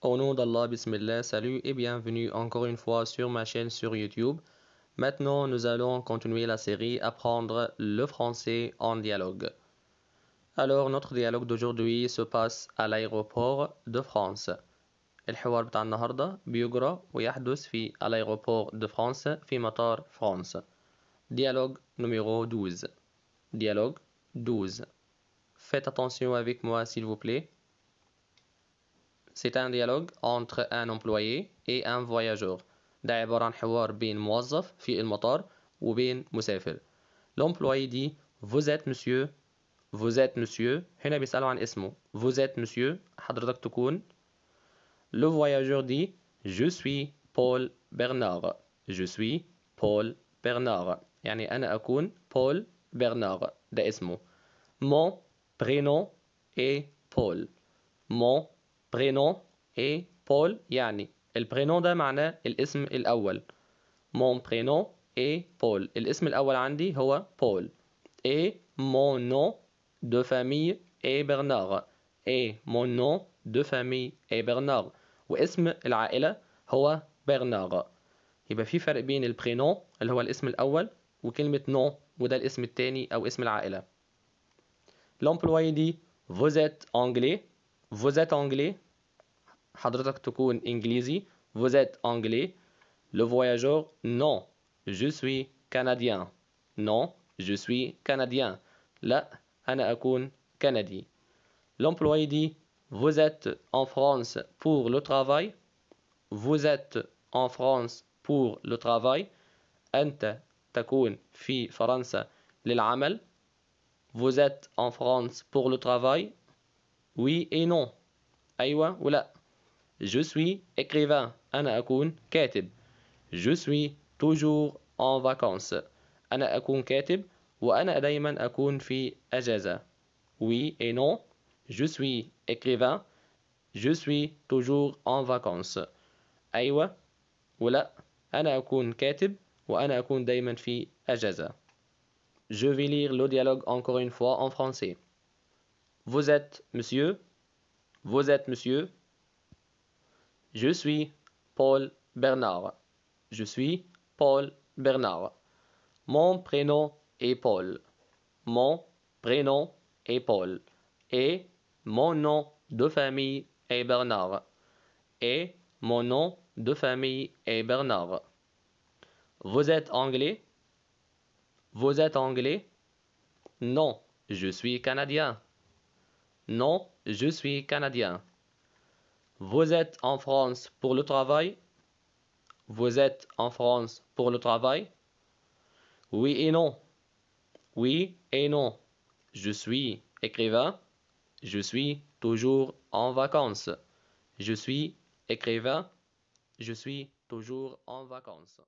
Au nom d'Allah, Bismillah, salut et bienvenue encore une fois sur ma chaîne sur YouTube. Maintenant, nous allons continuer la série Apprendre le français en dialogue. Alors, notre dialogue d'aujourd'hui se passe à l'aéroport de France. à بتاع de بيجرى ويحدث في Dialogue numéro 12 Dialogue 12 Faites attention avec moi s'il vous plaît C'est un dialogue entre un employé et un voyageur ده عبارة عن حوار بين موظف في المطار وبين مسافر L'employé dit Vous êtes monsieur Vous êtes monsieur هنا بيسألوا عن اسمه Vous êtes monsieur حضرتك تكون Le voyageur dit Je suis Paul Bernard Je suis Paul Bernard يعني أنا أكون Paul Bernard ده اسمه Mon prénom est Paul Mon برينون اي بول يعني البرينون ده معناه الاسم الأول مون برينون اي بول الاسم الأول عندي هو بول اي مون نو دو فامي اي برنار اي مون نو دو فامي اي برنار واسم العائلة هو برنار يبقى في فرق بين البرينون اللي هو الاسم الأول وكلمة نو وده الاسم التاني أو اسم العائلة L'employé dit Vous êtes anglais Vous êtes anglais. Vous êtes anglais. Le voyageur, non. Je suis canadien. Non, je suis canadien. La انا L'employé dit Vous êtes en France pour le travail. Vous êtes en France pour le travail. انت تكون في فرنسا للعمل. Vous êtes en France pour le travail. Oui et non. Aïwa ou la. Je suis écrivain. Ana akun katib. Je suis toujours en vacances. Ana akun katib. Ou ana dayman akun fi ajaza. Oui et non. Je suis écrivain. Je suis toujours en vacances. aïwa la, ana akoun katib, wa ana akoun daiman fi ajaza. Je vais lire le dialogue encore une fois en français. Vous êtes monsieur. Vous êtes monsieur. Je suis Paul Bernard. Je suis Paul Bernard. Mon prénom est Paul. Mon prénom est Paul. Et mon nom de famille est Bernard. Et mon nom de famille est Bernard. Vous êtes anglais Vous êtes anglais Non, je suis canadien. Non, je suis canadien. Vous êtes en France pour le travail Vous êtes en France pour le travail Oui et non. Oui et non. Je suis écrivain. Je suis toujours en vacances. Je suis écrivain. Je suis toujours en vacances.